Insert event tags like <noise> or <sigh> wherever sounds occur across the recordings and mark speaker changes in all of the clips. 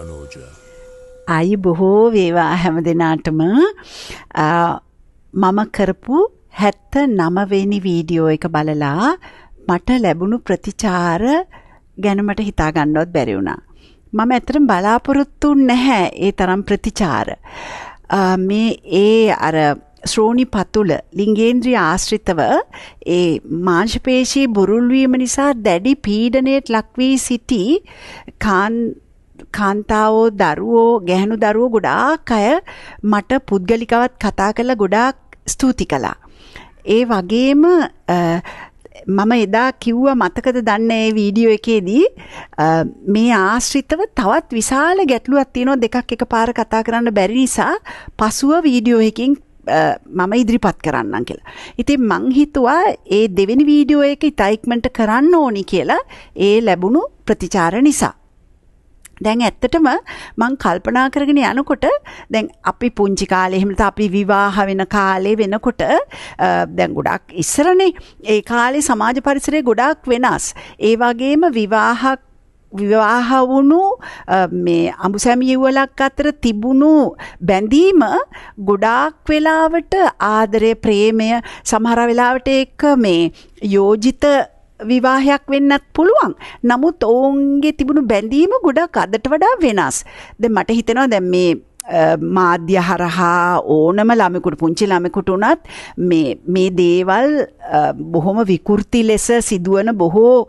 Speaker 1: අනෝජා ආයි බොහෝ වේවා හැම දිනාටම මම කරපු 79 වෙනි වීඩියෝ එක බලලා මට ලැබුණු ප්‍රතිචාර ගැන මට හිතා ගන්නවත් බැරි වුණා. මම ඇත්තටම බලාපොරොත්තු නැහැ ඒ තරම් ප්‍රතිචාර. මේ ඒ අර ශ්‍රෝණි පතුල ලිංගේන්ද්‍රිය ආශ්‍රිතව ඒ මාංශපේශී බුරුල් වීම නිසා දැඩි පීඩණයට ලක් වී සිටි කාන් කාන්තාවෝ දරුවෝ ගැහණු දරුවෝ ගොඩාක් අය මට පුද්ගලිකවත් කතා කරලා ගොඩාක් ස්තුති කළා. ඒ වගේම මම එදා කිව්වා මතකද දන්නේ ඒ වීඩියෝ එකේදී මේ ආශ්‍රිතව තවත් විශාල ගැටලුවක් තියෙනවා දෙකක් එකපාර කතා කරන්න බැරි නිසා පසුව වීඩියෝ එකකින් මම ඉදිරිපත් කරන්නම් කියලා. ඉතින් මං හිතුවා ඒ දෙවෙනි වීඩියෝ එක ඉතයික්මන්ට කරන්න ඕනි කියලා ඒ ලැබුණු ප්‍රතිචාර නිසා. දැන් ඇත්තටම මං කල්පනා කරගෙන යනකොට දැන් අපි පුංචි කාලේ එහෙම අපි විවාහ වෙන කාලේ වෙනකොට දැන් ගොඩක් ඉස්සරනේ ඒ කාලේ සමාජ පරිසරය ගොඩාක් වෙනස්. ඒ වගේම විවාහක් විවාහ වුණු මේ අඹුසැමියුවලක් අතර තිබුණු බැඳීම ගොඩාක් වෙලාවට ආදරය ප්‍රේමය සමහර වෙලාවට ඒක මේ යෝජිත විවාහයක් වෙන්නත් පුළුවන්. නමුත් ඔවුන්ගේ තිබුණු බැඳීම ගොඩක් අදට වඩා වෙනස්. දැන් මට හිතෙනවා දැන් මේ මාධ්‍ය හරහා ඕනම ළමෙකුට පුංචි ළමෙකුට උනත් මේ මේ දේවල් බොහොම විකෘති ලෙස සිදුවන බොහෝ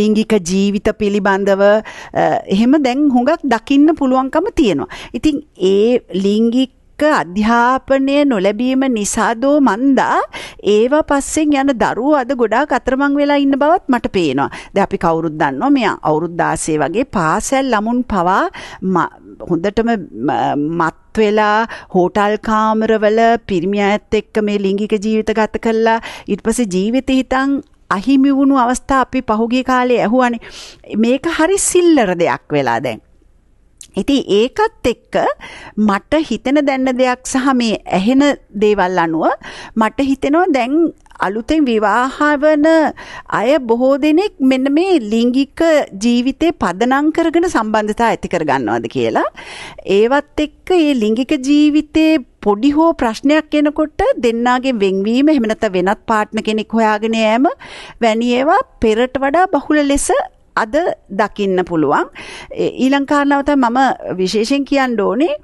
Speaker 1: ලිංගික ජීවිත පිළිබඳව එහෙම දැන් හුඟක් දකින්න පුළුවන්කම තියෙනවා. ඉතින් ඒ ලිංගික අධ්‍යාපනය නොලැබීම නිසාදෝ මන්දා ඒවා පස්සෙන් යන දරුවෝ අද ගොඩාක් අතරමං වෙලා ඉන්න බවත් මට පේනවා. දැන් අපි කවුරුත් දන්නවා මෙයා අවුරුදු 16 වගේ පාසල් ළමුන් පවා හොඳටම මත් වෙලා හෝටල් කාමරවල පිරිමි අයත් එක්ක මේ ලිංගික ජීවිත ගත කළා ඊට පස්සේ ජීවිතේ හිතන් අහිමි වුණු අවස්ථා අපි පහුගිය කාලේ ඇහුවානේ මේක හරි සිල්ලර දෙයක් වෙලා දැන් ඉතින් ඒකත් එක්ක මට හිතෙන දැන්න දෙයක් සහ මේ ඇහෙන දේවල් අනුව මට හිතෙනවා දැන් අලුතෙන් විවාහ වන අය බොහෝ දෙනෙක් මෙන්න මේ ලිංගික ජීවිතේ පදනම් කරගෙන සම්බන්ධතා ඇති කර ගන්නවාද කියලා. ඒවත් එක්ක මේ ලිංගික ජීවිතේ පොඩි හෝ ප්‍රශ්නයක් එනකොට දෙන්නාගේ වෙන්වීම එහෙම නැත්නම් වෙනත් පාර්ට්නර් කෙනෙක් හොයාගෙන යෑම වැනි ඒවා පෙරට වඩා බහුල ලෙස අද දකින්න පුළුවන් ඊළඟ කාරණාව තමයි මම විශේෂයෙන් කියන්න ඕනේ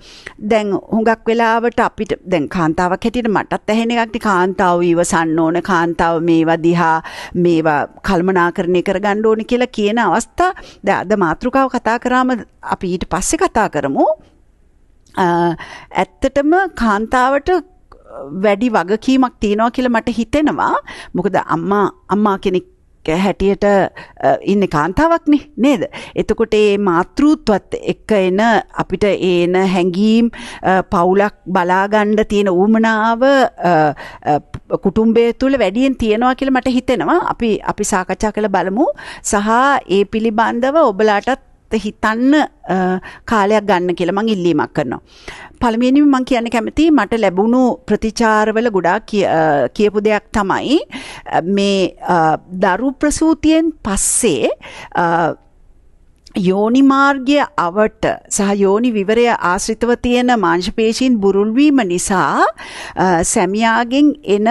Speaker 1: දැන් හුඟක් වෙලාවට අපිට දැන් කාන්තාවක් හැටියට මටත් ඇහෙන එකක් නේ කාන්තාව ඉවසන්න ඕන කාන්තාව මේවා දිහා මේවා කල්මනාකරණය කරගන්න ඕනේ කියලා කියන අවස්ථා දැන් අද මාතෘකාව කතා කරාම අපි ඊට පස්සේ කතා කරමු ඇත්තටම කාන්තාවට වැඩි වගකීමක් තියෙනවා කියලා මට හිතෙනවා මොකද අම්මා අම්මා කෙනෙක් හැටියට ඉන්න කාන්තාවක්නේ නේද. එතකොට ඒ මාතෘත්වත් එක්ක එන අපිට ඒන හැඟීම් පවුලක් බලාගණ්ඩ තියෙන ඌමනාව කුටුම්බය තුළ වැඩියෙන් තියෙනවා කියල මට හිතෙනවා අපි අපි සාකච්ඡා කළ බලමු සහ ඒ පිළිබන්ධව ඔබලාටත් හිතන්න කාලයක් ගන්න කියලා මං ඉල්ලීමක් කරනවා. පළමුවෙනිම මං කියන්න කැමතියි මට ලැබුණු ප්‍රතිචාරවල ගොඩාක් කියපු දෙයක් තමයි මේ දරු ප්‍රසූතියෙන් පස්සේ යෝනි මාර්ගය අවට සහ යෝනි විවරය ආශ්‍රිතව තියෙන මාංශපේශීන් බුරුල් වීම නිසා සැමියාගෙන් එන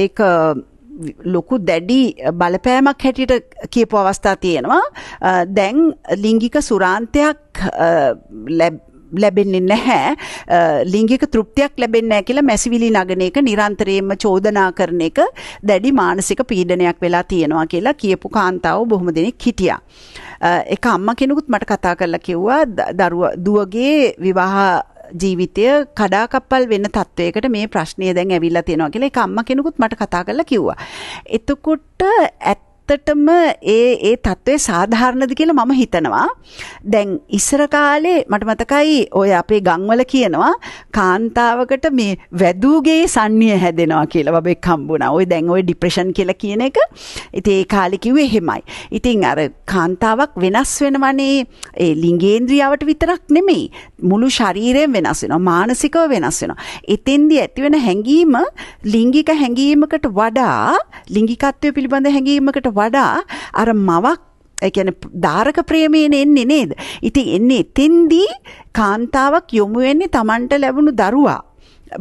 Speaker 1: ඒක ලොකු දැඩි බලපෑමක් හැටියට කියපු අවස්ථා තියෙනවා දැන් ලිංගික සුරාන්තයක් ලැබෙන්නේ නැහැ ලිංගික තෘප්තියක් ලැබෙන්නේ නැහැ කියලා මැසිවිලි නගන එක නිරන්තරයෙන්ම චෝදනා කරන එක දැඩි මානසික පීඩනයක් වෙලා තියෙනවා කියලා කියපු කාන්තාව බොහොම දෙනෙක් හිටියා. එක අම්මා කෙනෙකුත් මට කතා කරලා කිව්වා දරුවා දුවගේ විවාහ ජීවිතය කඩාකප්පල් වෙන තත්ත්වයකට මේ ප්‍රශ්නය දැන් ඇවිල්ලා තියෙනවා කියලා ඒක අම්මා කෙනෙකුත් මට කතා කරලා කිව්වා. එතකොට ඇත්ත ඇත්තටම ඒ ඒ තත්ත්වය සාධාරණද කියලා මම හිතනවා. දැන් ඉස්සර කාලේ මට මතකයි ඔය අපේ ගම්වල කියනවා කාන්තාවකට මේ වැදූගේ සන්නිය හැදෙනවා කියලා බබෙක් හම්බුණා. ওই දැන් ওই ડિප්‍රෙෂන් කියලා කියන එක. ඉතින් ඒ කාලේ කිව්වේ එහෙමයි. ඉතින් අර කාන්තාවක් වෙනස් වෙනවනේ ඒ ලිංගේන්ද්‍රියාවට විතරක් නෙමෙයි. මුළු ශරීරයෙන් වෙනස් වෙනවා. මානසිකව වෙනස් වෙනවා. එතෙන්දී ඇතිවෙන හැඟීම ලිංගික හැඟීමකට වඩා ලිංගිකත්වය පිළිබඳ හැඟීමකට වඩා අර මවක් එකන ධාරක ප්‍රේමයෙන් එන්නේ නේද. ඉතින් එන්නේ එතෙන්දී කාන්තාවක් යොමු වෙන්නේ Tamanට ලැබුණු දරුවා.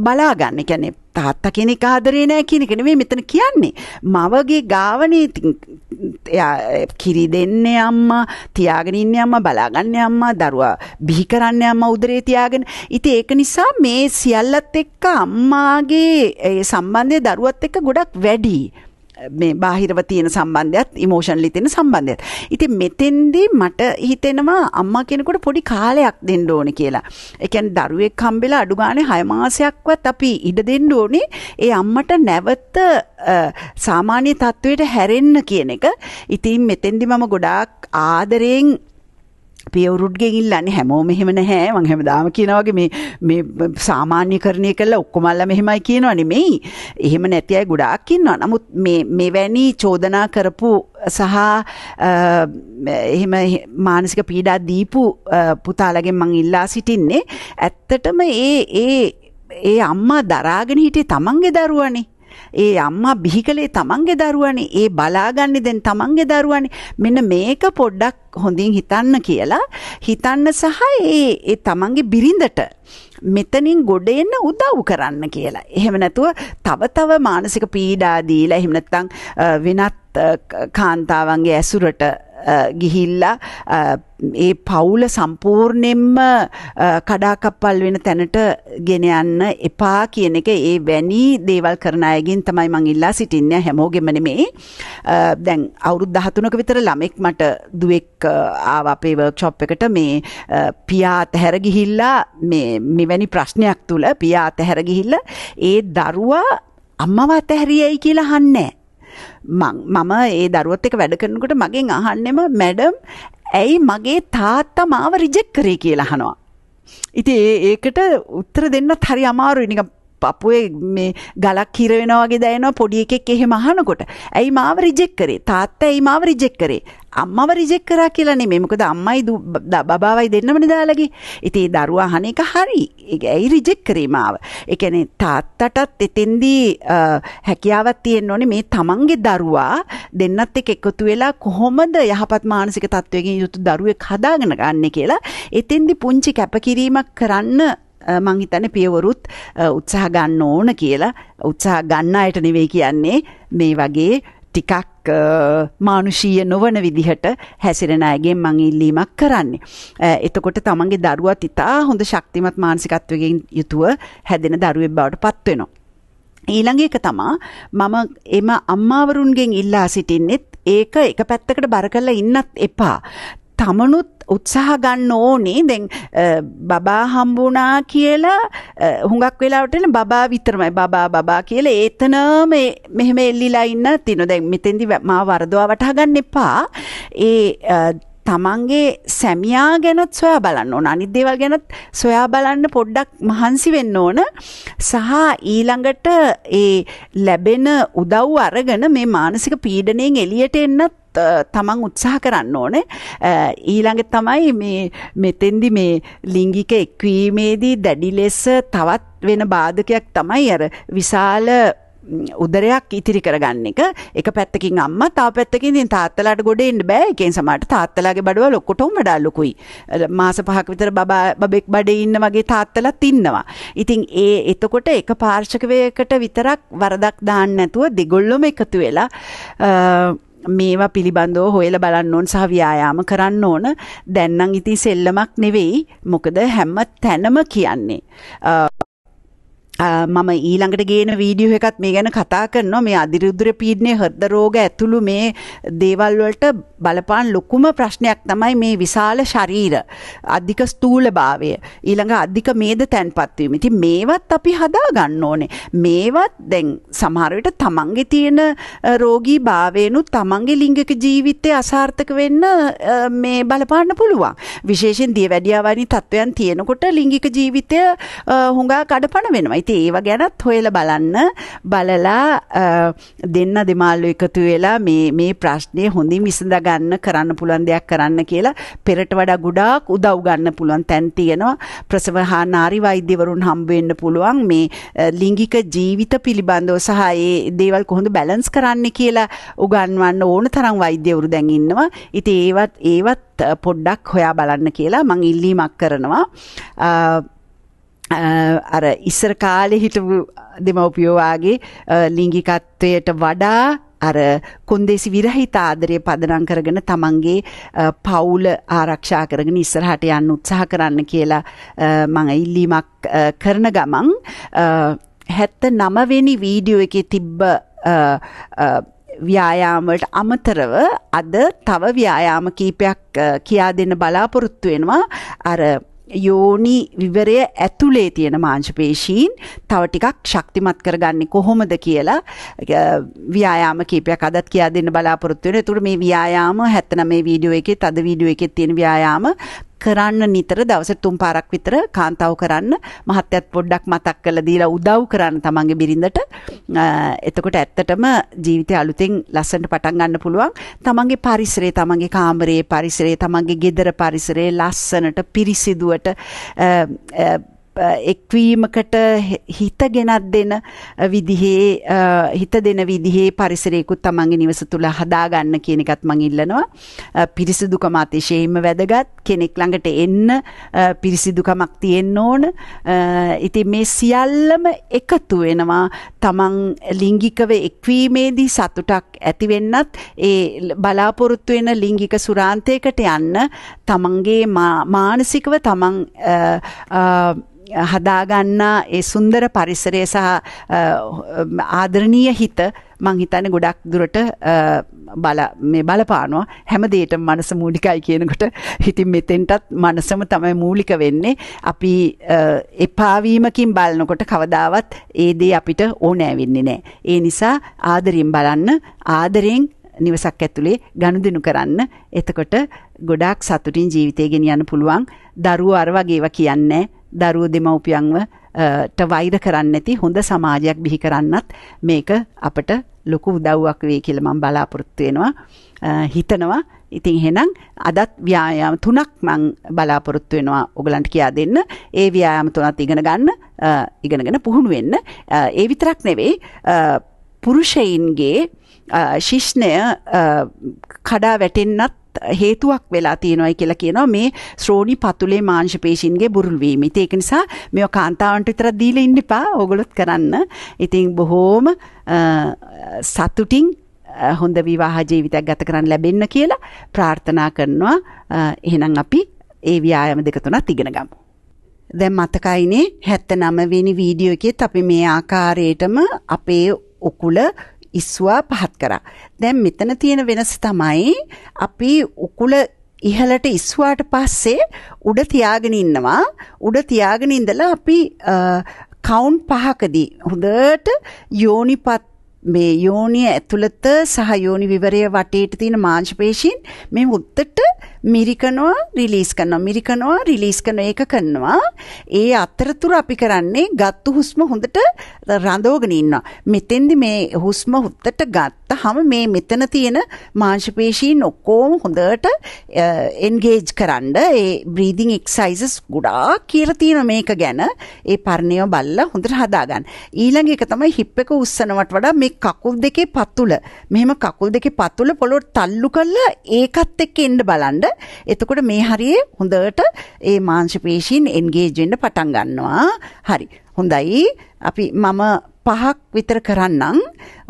Speaker 1: බලාගන්න කැනෙ තාත්තා කෙනෙක් ආදරේ නෑ කියන එක නෙමෙයි මෙතන කියන්නේ. මවගේ ගාවනේ එයා කිරි දෙන්නේ අම්මා, තියාගෙන ඉන්නේ අම්මා, බලාගන්නේ අම්මා, දරුවා බිහි කරන්නේ අම්මා උදරේ තියාගෙන. ඉතින් ඒක නිසා මේ සියල්ලත් එක්ක අම්මාගේ ඒ සම්බන්ධය දරුවත් එක්ක ගොඩක් වැඩි. මේ බාහිරව තියෙන සම්බන්ධයත් ඉමෝෂන්ලි තියෙන සම්බන්ධයත්. ඉතින් මෙතෙන්දී මට හිතෙනවා අම්මා කෙනෙකුට පොඩි කාලයක් දෙන්න ඕනේ කියලා. ඒ කියන්නේ දරුවෙක් හම්බෙලා අඩු ගානේ 6 මාසයක්වත් අපි ඉඩ දෙන්න ඕනේ ඒ අම්මට නැවත සාමාන්‍ය තත්වයට හැරෙන්න කියන එක. ඉතින් මෙතෙන්දී මම ගොඩාක් ආදරෙන් පියවුරුට්ගෙන් ඉල්ලන්නේ හැමෝම එහෙම නැහැ මං හැමදාම කියනවා වගේ මේ මේ සාමාන්‍යකරණය කළා ඔක්කොම අල්ල මෙහෙමයි කියනවා නෙමෙයි. එහෙම නැති අය ගොඩාක් ඉන්නවා. නමුත් මේ මෙවැනි චෝදනා කරපු සහ එහෙම මානසික පීඩා දීපු පුතාලගෙන් මං ඉල්ලා සිටින්නේ ඇත්තටම ඒ ඒ ඒ අම්මා දරාගෙන හිටියේ තමන්ගේ දරුවනේ. ඒ අම්මා බිහිකලේ තමන්ගේ දරුවනේ. ඒ බලාගන්නේ දැන් තමන්ගේ දරුවනේ. මෙන්න මේක පොඩ්ඩක් හොඳින් හිතන්න කියලා හිතන්න සහ ඒ ඒ තමන්ගේ බිරිඳට මෙතනින් ගොඩ එන්න උදව් කරන්න කියලා. එහෙම නැතුව තව තව මානසික පීඩා දීලා එහෙම නැත්නම් වෙනත් කාන්තාවන්ගේ ඇසුරට ගිහිල්ලා ඒ පවුල සම්පූර්ණයෙන්ම කඩාකප්පල් වෙන තැනට ගෙන යන්න එපා කියන එක ඒ වැනි දේවල් කරන අයගෙන් තමයි මං ඉල්ලා සිටින්නේ හැමෝගෙම නෙමෙයි. දැන් අවුරුදු 13ක විතර ළමෙක් මට දුවෙක් ආවා අපේ වර්ක්ෂොප් එකට මේ පියා අතහැර ගිහිල්ලා මේ මෙවැනි ප්‍රශ්නයක් තුල පියා අතහැර ගිහිල්ලා ඒ දරුවා අම්මව අතහැරියයි කියලා අහන්නේ. මම ඒ දරුවත් එක වැඩ කරනකොට මගෙන් අහන්නෙම මැඩම් ඇයි මගේ තාත්තා මාව රිජෙක්ට් කරේ කියලා අහනවා. ඉතින් ඒකට උත්තර දෙන්නත් හරි අමාරුයි නිකන් පපුුවේ මේ ගලක් කිරවෙනවාගේ දැනවා පොඩි එකෙක් එහෙම අහනකොට ඇයි මාව රිජෙක් කරේ තාත්ත ඇයි මාව රිජෙක් කරේ අම්මව රිජෙක් කරා කියලා නෙමෙයි. මොකද අම්මයි බබාවයි දෙන්නමනේ දාලාගේ. ඉතින් ඒ දරුවා අහන එක හරි. ඒක ඇයි රිජෙක් කරේ මාව? ඒ කියන්නේ තාත්තටත් එතෙන්දී හැකියාවක් තියෙන්න ඕනේ මේ තමන්ගේ දරුවා දෙන්නත් එක්ක එකතු වෙලා කොහොමද යහපත් මානසික තත්වයකින් යුතු දරුවෙක් හදාගෙන ගන්න කියලා. එතෙන්දී පුංචි කැපකිරීමක් කරන්න මං හිතන්නේ පියවරුත් උත්සාහ ගන්න ඕන කියලා උත්සාහ ගන්න අයට නෙවෙයි කියන්නේ මේ වගේ ටිකක් මානුෂීය නොවන විදිහට හැසිරෙන අයගෙන් මං ඉල්ලීමක් කරන්නේ. එතකොට තමන්ගේ දරුවා තිතා හොඳ ශක්තිමත් මානසිකත්වයකින් යුතුව හැදෙන දරුවෙක් බවට පත් වෙනවා. ඊළඟ එක තමා මම එම අම්මාවරුන්ගෙන් ඉල්ලා සිටින්නෙත් ඒක එක පැත්තකට බර කරලා ඉන්නත් එපා. තමනුත් උත්සාහ ගන්න ඕනේ දැන් බබා හම්බුණා කියලා හුඟක් වෙලාවට එන බබා විතරමයි බබා බබා කියලා ඒතනම මෙහෙම එල්ලිලා ඉන්න තිනු දැන් මෙතෙන්දි මා වරදවා වටහා ගන්න එපා ඒ තමන්ගේ සැමියා ගැනත් සොයා බලන්න ඕන අනිත් දේවල් ගැනත් සොයා බලන්න පොඩ්ඩක් මහන්සි වෙන්න ඕන සහ ඊළඟට ඒ ලැබෙන උදව් අරගෙන මේ මානසික පීඩණයෙන් එළියට එන්නත් තමන් උත්සාහ කරන්න ඕනේ. ඊළඟ තමයි මේ මෙතෙන්දි මේ ලිංගික එක්වීමේදී දැඩි ලෙස තවත් වෙන බාධකයක් තමයි අර විශාල උදරයක් ඉතිරි කරගන්න එක එක පැත්තකින් අම්මා තා පැත්තකින් ඉතින් තාත්තලාට ගොඩ එන්න බෑ එකෙන් සමහරට තාත්තලාගේ බඩවල ඔක්කොටම වඩා ලොකුයි මාස පහක් විතර බබා බබෙක් බඩේ ඉන්න වගේ තාත්තලාත් ඉන්නවා ඉතින් ඒ එතකොට එක පාර්ශවයකට විතරක් වරදක් දාන්න නැතුව දෙගොල්ලොම එකතු වෙලා මේවා පිළිබඳව හොයලා බලන්න ඕන සහ ව්‍යායාම කරන්න ඕන. දැන් නම් ඉතින් සෙල්ලමක් නෙවෙයි. මොකද හැම තැනම කියන්නේ මම ඊළඟට ගේන වීඩියෝ එකත් මේ ගැන කතා කරනවා මේ අධිරුද්‍ර පීඩනය හෘද රෝග ඇතුළු මේ දේවල් වලට බලපාන ලොකුම ප්‍රශ්නයක් තමයි මේ විශාල ශරීර අධික ස්ථූලභාවය ඊළඟ අධික මේද තැන්පත් වීම. ඉතින් මේවත් අපි හදා ගන්න ඕනේ. මේවත් දැන් සමහර විට තමන්ගේ තියෙන රෝගී භාවයනු තමන්ගේ ලිංගික ජීවිතය අසාර්ථක වෙන්න මේ බලපාන්න පුළුවන්. විශේෂයෙන් දියවැඩියා වැනි තත්ත්වයන් තියෙනකොට ලිංගික ජීවිතය හුඟා කඩපණ වෙනවා. ඉතින් ඒව ගැනත් හොයලා බලන්න බලලා දෙන්න දෙමාල්ලු එකතු වෙලා මේ මේ ප්‍රශ්නේ හොඳින් විසඳ ගන්න කරන්න පුළුවන් දෙයක් කරන්න කියලා පෙරට වඩා ගොඩාක් උදව් ගන්න පුළුවන් තැන් තියෙනවා ප්‍රසව හා නාරි වෛද්‍යවරුන් හම්බ වෙන්න පුළුවන් මේ ලිංගික ජීවිත පිළිබඳව සහ ඒ දේවල් කොහොමද බැලන්ස් කරන්න කියලා උගන්වන්න ඕන තරම් වෛද්‍යවරු දැන් ඉන්නවා. ඉතින් ඒවත් ඒවත් පොඩ්ඩක් හොයා බලන්න කියලා මං ඉල්ලීමක් කරනවා. අර ඉස්සර කාලේ හිටපු දෙමව්පියෝ වාගේ ලිංගිකත්වයට වඩා අර කොන්දේසි විරහිත ආදරය පදනම් කරගෙන තමන්ගේ පවුල ආරක්ෂා කරගෙන ඉස්සරහට යන්න උත්සාහ කරන්න කියලා මම ඉල්ලීමක් කරන ගමන් 79 වෙනි වීඩියෝ එකේ තිබ්බ ව්‍යායාමවලට අමතරව අද තව ව්‍යායාම කීපයක් කියා දෙන්න බලාපොරොත්තු වෙනවා අර යෝනි විවරය ඇතුලේ තියෙන මාංශපේශීන් තව ටිකක් ශක්තිමත් කරගන්නේ කොහොමද කියලා ව්‍යායාම කීපයක් අදත් කියා දෙන්න බලාපොරොත්තු වෙනවා. ඒතර මේ ව්‍යායාම 79 වීඩියෝ එකේ තද වීඩියෝ එකේ තියෙන ව්‍යායාම කරන්න නිතර දවසට තුන් පාරක් විතර කාන්තාව කරන්න මහත්යත් පොඩ්ඩක් මතක් කරලා දීලා උදව් කරන්න තමන්ගේ බිරිඳට එතකොට ඇත්තටම ජීවිතය අලුතෙන් ලස්සනට පටන් ගන්න පුළුවන් තමන්ගේ පරිසරය තමන්ගේ කාමරයේ පරිසරය තමන්ගේ ගෙදර පරිසරය ලස්සනට පිරිසිදුවට එක්වීමකට හිත ගෙනත් දෙන විදිහේ හිත දෙන විදිහේ පරිසරයකුත් තමන්ගේ නිවස තුළ හදාගන්න කියන එකත් මං ඉල්ලනවා පිරිසිදුකම අතිශයෙන්ම වැදගත් කෙනෙක් ළඟට එන්න පිරිසිදුකමක් තියෙන්න ඕන ඉතින් මේ සියල්ලම එකතු වෙනවා තමන් ලිංගිකව එක්වීමේදී සතුටක් ඇති වෙන්නත් ඒ බලාපොරොත්තු වෙන ලිංගික සුරාන්තයකට යන්න තමන්ගේ මානසිකව තමන් හදාගන්නා ඒ සුන්දර පරිසරය සහ ආදරණීය හිත මං හිතන්නේ ගොඩක් දුරට බල මේ බලපානවා හැම දෙයකම මනස මූලිකයි කියනකොට ඉතින් මෙතෙන්ටත් මනසම තමයි මූලික වෙන්නේ අපි එපා වීමකින් බලනකොට කවදාවත් ඒ දේ අපිට ඕනෑ වෙන්නේ නැහැ ඒ නිසා ආදරෙන් බලන්න ආදරෙන් නිවසක් ඇතුලේ ගනුදෙනු කරන්න. එතකොට ගොඩාක් සතුටින් ජීවිතය ගෙනියන්න පුළුවන්. දරුවෝ අර වගේව කියන්නේ දරුව දෙමව්පියන්ව ට වෛර කරන්න ඇති හොඳ සමාජයක් බිහි කරන්නත් මේක අපට ලොකු උදව්වක් වේ කියලා මම බලාපොරොත්තු වෙනවා හිතනවා ඉතින් එහෙනම් අදත් ව්‍යායාම තුනක් මං බලාපොරොත්තු වෙනවා ඔයගලන්ට කියා දෙන්න. ඒ ව්‍යායාම තුනත් ඉගෙන ගන්න, ඉගෙනගෙන පුහුණු වෙන්න. ඒ විතරක් නෙවෙයි පුරුෂයින්ගේ ශිෂ්ණය කඩා වැටෙන්නත් හේතුවක් වෙලා තියෙනවායි කියලා කියනවා මේ ශ්‍රෝණි පතුලේ මාංශ පේශීන්ගේ බුරුල් වීම. ඉතින් ඒක නිසා මේවා කාන්තාවන්ට විතරක් දීලා ඉන්න එපා. ඕගොල්ලොත් කරන්න. ඉතින් බොහෝම සතුටින් හොඳ විවාහ ජීවිතයක් ගත කරන්න ලැබෙන්න කියලා ප්‍රාර්ථනා කරනවා. එහෙනම් අපි ඒ ව්‍යායාම දෙක තුනත් ඉගෙන ගමු. දැන් මතකයිනේ 79 වෙනි වීඩියෝ එකෙත් අපි මේ ආකාරයටම අපේ උකුල ඉස්සුවා පහත් කරා. දැන් මෙතන තියෙන වෙනස තමයි අපි උකුල ඉහලට ඉස්සුවාට පස්සේ උඩ තියාගෙන ඉන්නවා. උඩ තියාගෙන ඉඳලා අපි කවුන්ට් පහකදී හොඳට යෝනිපත් මේ යෝනිය ඇතුළත සහ යෝනි විවරය වටේට තියෙන මාංශ පේශීන් මේ උද්දට මිරිකනවා රිලීස් කරනවා මිරිකනවා රිලීස් කරන එක කරනවා ඒ අතරතුර අපි කරන්නේ ගත්තු හුස්ම හොඳට රඳවගෙන ඉන්නවා මෙතෙන්දි මේ හුස්ම හුත්තට ගත්තාම මේ මෙතන තියෙන මාංශ පේශීන් ඔක්කොම හොඳට එන්ගේජ් කරන්න ඒ බ්‍රීතිං එක්සයිසස් ගොඩාක් කියලා තියෙනවා මේක ගැන ඒ පරිණය බලලා හොඳට හදාගන්න ඊළඟ එක තමයි හිප් එක උස්සනවට වඩා මේ කකුල් දෙකේ පතුල මෙහෙම කකුල් දෙකේ පතුල පොළොවට තල්ලු කරලා ඒකත් එක්ක එන්න බලන්න එතකොට මේ හරියේ හොඳට ඒ මාංශ පේශීන් එන්ගේජ් වෙන්න පටන් ගන්නවා. හරි. හොඳයි. අපි මම පහක් විතර කරන්නම්.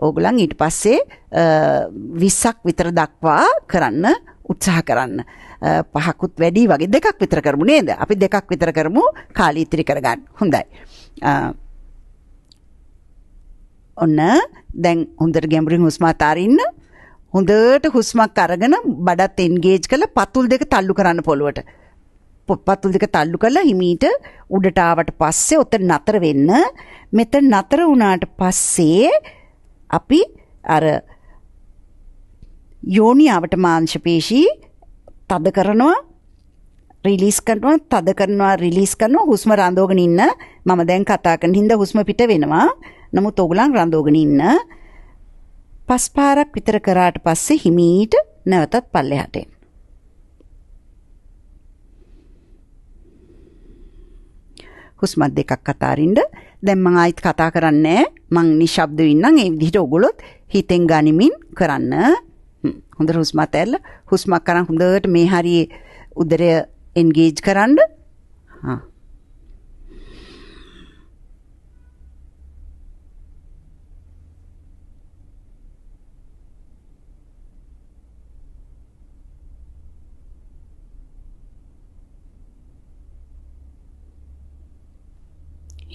Speaker 1: ඕගොල්ලන් ඊට පස්සේ 20ක් විතර දක්වා කරන්න උත්සාහ කරන්න. පහකුත් වැඩි වගේ දෙකක් විතර කරමු නේද? අපි දෙකක් විතර කරමු කාලී ඉතිරි කරගන්න. හොඳයි. ඔන්න දැන් හොඳට ගැඹුරින් හුස්ම අතාරින්න හොඳට හුස්මක් අරගෙන බඩත් එන්ගේජ් කරලා පතුල් දෙක තල්ලු කරන්න පොළොවට. පතුල් දෙක තල්ලු කරලා හිමීට උඩට ආවට පස්සේ උතන නතර වෙන්න. මෙතන නතර වුණාට පස්සේ අපි අර යෝනියාවට මාංශ පේශී තද කරනවා රිලීස් කරනවා තද කරනවා රිලීස් කරනවා හුස්ම රඳවගෙන ඉන්න මම දැන් කතා කරන හින්දා හුස්ම පිට වෙනවා නමුත් ඕගොල්ලන් රඳවගෙන ඉන්න පස් පාරක් විතර කරාට පස්සේ හිමීට නැවතත් පල්ලෙහාට එන්න. හුස්මත් දෙකක් අතාරින්න. දැන් මම ආයිත් කතා කරන්නේ මං නිශ්ශබ්දව ඉන්නම් ඒ විදිහට ඔගොල්ලොත් හිතෙන් ගනිමින් කරන්න. හොඳට හුස්මත් ඇල්ල. හුස්මක් කරන් හොඳට මේ හරියේ උදරය එන්ගේජ් කරන්න. හා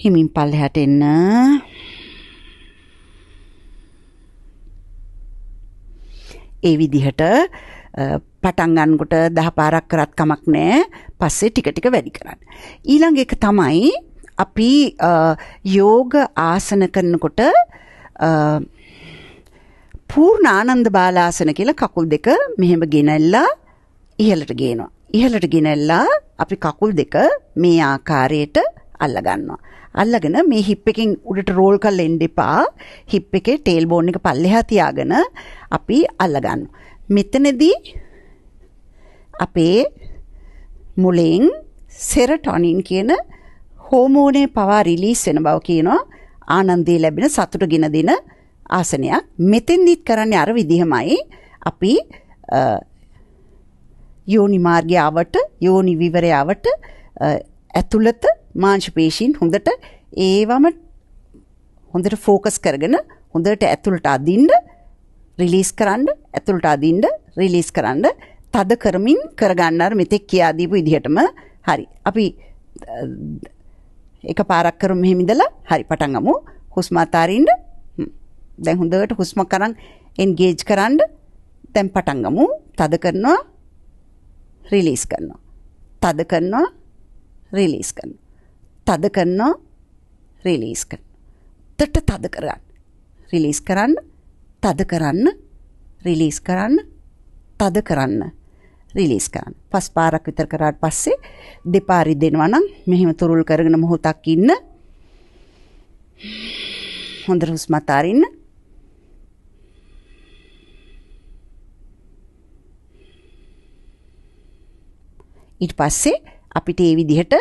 Speaker 1: හිමින් පල්ලෙහාට එන්න. ඒ විදිහට පටන් ගන්නකොට 10 පාරක් කරත් කමක් නැහැ. පස්සේ ටික ටික වැඩි කරන්න. ඊළඟ එක තමයි අපි යෝග ආසන කරනකොට පූර්ණ ආනන්ද බාලාසන කියලා කකුල් දෙක මෙහෙම ගෙනල්ලා ඉහළට ගේනවා. ඉහළට ගෙනල්ලා අපි කකුල් දෙක මේ ආකාරයට අල්ල ගන්නවා. අල්ලගෙන මේ හිප් එකෙන් උඩට රෝල් කරලා එන්න එපා. හිප් එකේ ටේල් බෝන් එක පල්ලෙහා තියාගෙන අපි අල්ලගන්න. මෙතනදී අපේ මුලෙන් සෙරටොනින් කියන හෝමෝනේ පවා රිලීස් වෙන බව කියනවා. ආනන්දේ ලැබෙන සතුට ගෙන දෙන ආසනයක්. මෙතෙන්දිත් කරන්නේ අර විදිහමයි. අපි යෝනි මාර්ගය આવට යෝනි විවරය આવට ඇතුළත මාංශ පේශීන් හොඳට ඒවම හොඳට ફોකස් කරගෙන හොඳට ඇතුළට අදින්න රිලීස් කරන්න ඇතුළට අදින්න රිලීස් කරන්න තද කරමින් කරගන්න අර මෙතෙක් කියා දීපු විදිහටම හරි. අපි එක පාරක් කරමු මෙහෙම ඉඳලා හරි පටන් ගමු. හුස්ම අතාරින්න. දැන් හොඳට හුස්ම කරන් එන්ගේජ් කරන්න. දැන් පටන් ගමු. තද කරනවා. රිලීස් කරනවා. තද කරනවා. රිලීස් කරන. තද කරනවා රිලීස් කරන. තට තද කරන්න. රිලීස් කරන්න තද කරන්න රිලීස් කරන්න තද කරන්න රිලීස් කරන්න. පස් පාරක් විතර කරාට පස්සේ දෙපාරි දෙනවා නම් මෙහෙම තුරුල් කරගෙන මොහොතක් ඉන්න. හොඳ හුස්මත් අරින්න. ඊට පස්සේ අපිට ඒ විදිහට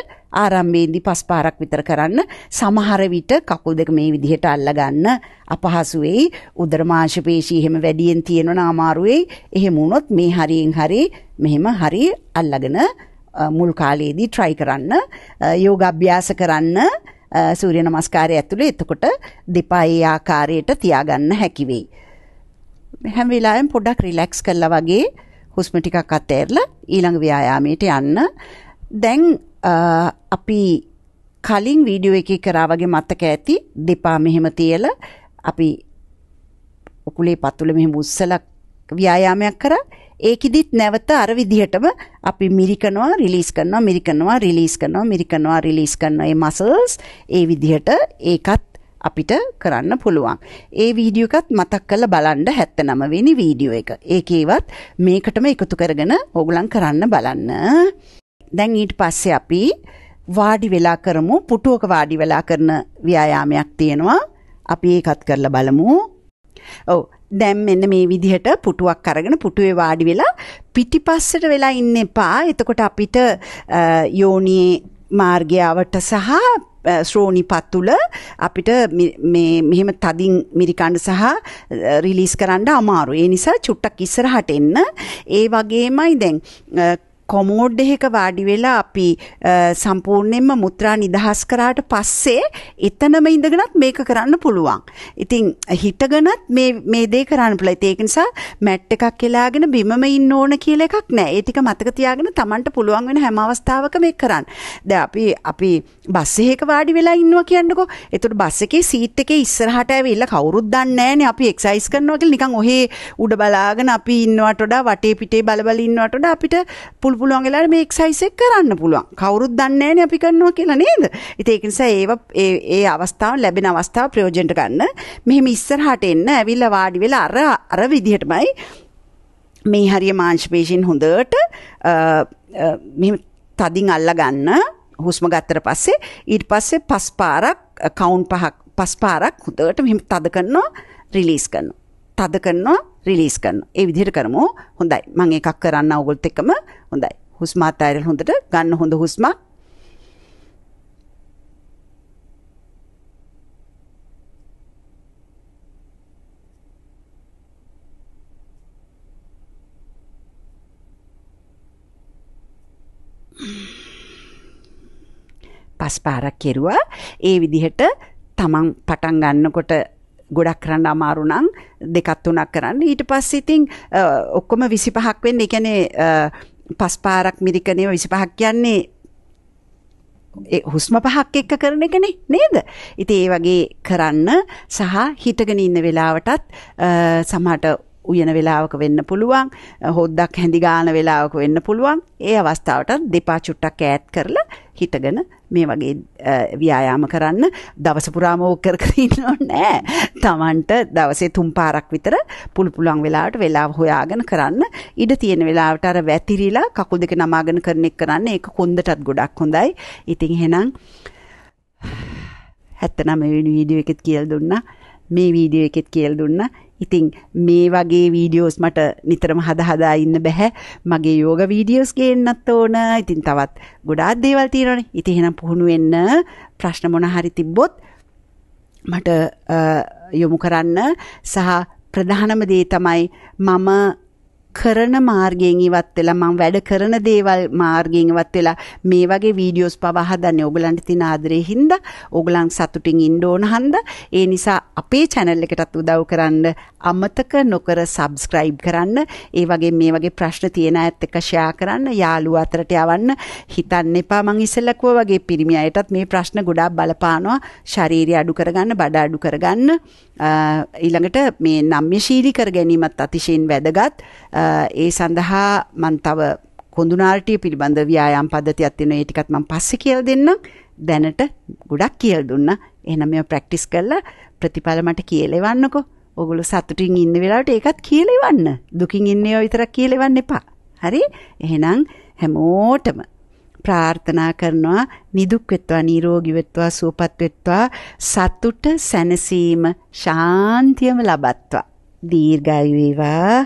Speaker 1: ආරම්භයේදී පස් පාරක් විතර කරන්න සමහර විට කකුල් දෙක මේ විදිහට අල්ල ගන්න අපහසු වෙයි උදර මාංශ පේශී එහෙම වැඩියෙන් තියෙනවා අමාරු වෙයි එහෙම වුණොත් මේ හරියෙන් හරි මෙහෙම හරි අල්ලගෙන මුල් කාලයේදී try කරන්න යෝගාභ්‍යාස කරන්න සූර්ය නමස්කාරය ඇතුලේ එතකොට දෙපා ඒ ආකාරයට තියාගන්න හැකි වෙයි හැම වෙලාවෙම පොඩ්ඩක් රිලැක්ස් කරලා වගේ හුස්ම ටිකක් අතහැරලා ඊළඟ ව්‍යායාමයට යන්න දැන් අපි කලින් වීඩියෝ එකේ කරා වගේ මතක ඇති දෙපා මෙහෙම තියලා අපි උකුලේ පතුල මෙහෙම උස්සලා ව්‍යායාමයක් කරා ඒකෙදිත් නැවත අර විදිහටම අපි මිරිකනවා රිලීස් කරනවා මිරිකනවා රිලීස් කරනවා මිරිකනවා රිලීස් කරනවා මේ මසල්ස් ඒ විදිහට ඒකත් අපිට කරන්න පුළුවන්. ඒ වීඩියෝ එකත් මතක් කරලා බලන්න 79 වෙනි වීඩියෝ එක. ඒකේවත් මේකටම එකතු කරගෙන ඕගොල්ලන් කරන්න බලන්න. දැන් ඊට පස්සේ අපි වාඩි වෙලා කරමු පුටුවක වාඩි වෙලා කරන ව්‍යායාමයක් තියෙනවා. අපි ඒකත් කරලා බලමු. ඔව් දැන් මෙන්න මේ විදිහට පුටුවක් අරගෙන පුටුවේ වාඩි වෙලා පිටිපස්සට වෙලා ඉන්න එපා. එතකොට අපිට යෝනියේ මාර්ගයවට සහ ශ්‍රෝණිපත් තුල අපිට මේ මෙහෙම තදින් මිරිකන්න සහ රිලීස් කරන්න අමාරු. ඒ නිසා චුට්ටක් ඉස්සරහට එන්න. ඒ වගේමයි දැන් කොමෝඩ් එකක වාඩි වෙලා අපි සම්පූර්ණයෙන්ම මුත්‍රා නිදහස් කරාට පස්සේ එතනම ඉඳගෙනත් මේක කරන්න පුළුවන්. ඉතින් හිටගෙනත් මේ මේ දේ කරන්න පුළුවන්. ඒක නිසා මැට් එකක් එලාගෙන බිමම ඉන්න ඕන කියලා එකක් නැහැ. ඒ ටික මතක තියාගෙන Tamanට පුළුවන් වෙන හැම අවස්ථාවක මේක කරන්න. දැන් අපි අපි බස් එකක වාඩි වෙලා ඉන්නවා කියන්නකෝ. එතකොට බස් එකේ සීට් එකේ ඉස්සරහට ඇවිල්ලා කවුරුත් දන්නේ නැහනේ අපි එක්සයිස් කරනවා කියලා නිකන් ඔහේ උඩ බලාගෙන අපි ඉන්නවට වඩා වටේ පිටේ බල බල ඉන්නවට වඩා අපිට පුළුවන් පුළුවන් වෙලාවට මේ එක්සයිස් එක කරන්න පුළුවන්. කවුරුත් දන්නේ නැහැ අපි කරනවා කියලා නේද? ඉතින් ඒක නිසා ඒව ඒ ඒ අවස්ථාව ලැබෙන අවස්ථාව ප්‍රයෝජනට ගන්න. මෙහෙම ඉස්සරහට එන්න ඇවිල්ලා වාඩි වෙලා අර අර විදිහටමයි මේ හරිය මාංශ පේශීන් හොඳට මෙහෙම තදින් අල්ලා ගන්න. හුස්ම ගත්තට පස්සේ ඊට පස්සේ පස් පාරක් කවුන්ට් පහක් පස් පාරක් හොඳට මෙහෙම තද කරනවා රිලීස් කරනවා. තද කරනවා රිලීස් කරනවා. ඒ විදිහට කරමු. හොඳයි. මම එකක් කරන්න ඕගොල්ලොත් එක්කම. හොඳයි. හුස්ම අතහැරලා හොඳට ගන්න හොඳ හුස්මක්. පස් පාරක් කෙරුවා. ඒ විදිහට තමන් පටන් ගන්නකොට ගොඩක් කරන්න අමාරුණං දෙකත් තුනක් කරන්න ඊට පස් ඉතිං ඔක්කොම විසි පහක් වෙන්න එකනේ පස් පාරක් මිරිකනය විසි පහක් කියන්නේ හුස්ම පහක් එක්ක කරන එකනේ නේද. ඉති ඒ වගේ කරන්න සහ හිටගෙන ඉන්න වෙලාවටත් සමහට උයන වෙලාවක වෙන්න පුළුවන් හොද්දක් හැඳි ගාන වෙලාවක වෙන්න පුළුවන් ඒ අවස්ථාවටත් දෙපා චුට්ටක් ඈත් කරලා හිටගෙන මේ වගේ ව්‍යායාම කරන්න දවස පුරාම ඕක කර කර ඉන්නව නෑ. Tamanට දවසේ තුන් පාරක් විතර පුළු පුළුවන් වෙලාවට වෙලාව හොයාගෙන කරන්න. ඉඩ තියෙන වෙලාවට අර වැතිරිලා කකුල් දෙක නමාගෙන කරන එක කරන්න ඒක කොන්දටත් ගොඩක් හොඳයි. ඉතින් එහෙනම් 79 <sighs> වෙනි වීඩියෝ එකෙත් කියලා දුන්නා. මේ වීඩියෝ එකෙත් කියලා දුන්නා. ඉතින් මේ වගේ වීඩියෝස් මට නිතරම හද හදා ඉන්න බැහැ. මගේ යෝග වීඩියෝස් ගේන්නත් ඕන. ඉතින් තවත් ගොඩාක් දේවල් තියෙනවනේ. ඉතින් එහෙනම් පුහුණු වෙන්න ප්‍රශ්න මොන හරි තිබ්බොත් මට යොමු කරන්න සහ ප්‍රධානම දේ තමයි මම කරන මාර්ගයෙන් ඉවත් වෙලා මම වැඩ කරන දේවල් මාර්ගයෙන් ඉවත් වෙලා මේ වගේ වීඩියෝස් පවා හදන්නේ ඕගලන්ට තියෙන ආදරේ හින්දා ඕගලන් සතුටින් ඉන්න ඕන හන්දා ඒ නිසා අපේ channel එකටත් උදව් කරන්න අමතක නොකර subscribe කරන්න ඒ වගේ මේ වගේ ප්‍රශ්න තියෙන අයත් එක්ක share කරන්න යාළුවෝ අතරට යවන්න හිතන්න එපා මං ඉස්සෙල්ලා වගේ පිරිමි අයටත් මේ ප්‍රශ්න ගොඩාක් බලපානවා ශාරීරිය අඩු කරගන්න බඩ අඩු කරගන්න ඊළඟට මේ නම්්‍යශීලි කර ගැනීමත් අතිශයෙන් වැදගත් ඒ සඳහා මන් තව කොඳුනාල්ටිය පිළිබඳ ව්‍යායාම් පද්ධතියක් තියෙනවා ඒ ටිකත් මම පස්සේ කියලා දෙන්නම් දැනට ගොඩක් කියලා දුන්නා එහෙනම් මේව ප්‍රැක්ටිස් කරලා ප්‍රතිඵල මට කියලා එවන්නකෝ ඔගොල්ලෝ සතුටින් ඉන්න වෙලාවට ඒකත් කියලා එවන්න දුකින් ඉන්නේ ඔය විතරක් කියලා එවන්න එපා හරි එහෙනම් හැමෝටම ප්‍රාර්ථනා කරනවා නිදුක් වෙත්වා නිරෝගී වෙත්වා සුවපත් වෙත්වා සතුට සැනසීම ශාන්තියම ලබත්වා දීර්ඝායු වේවා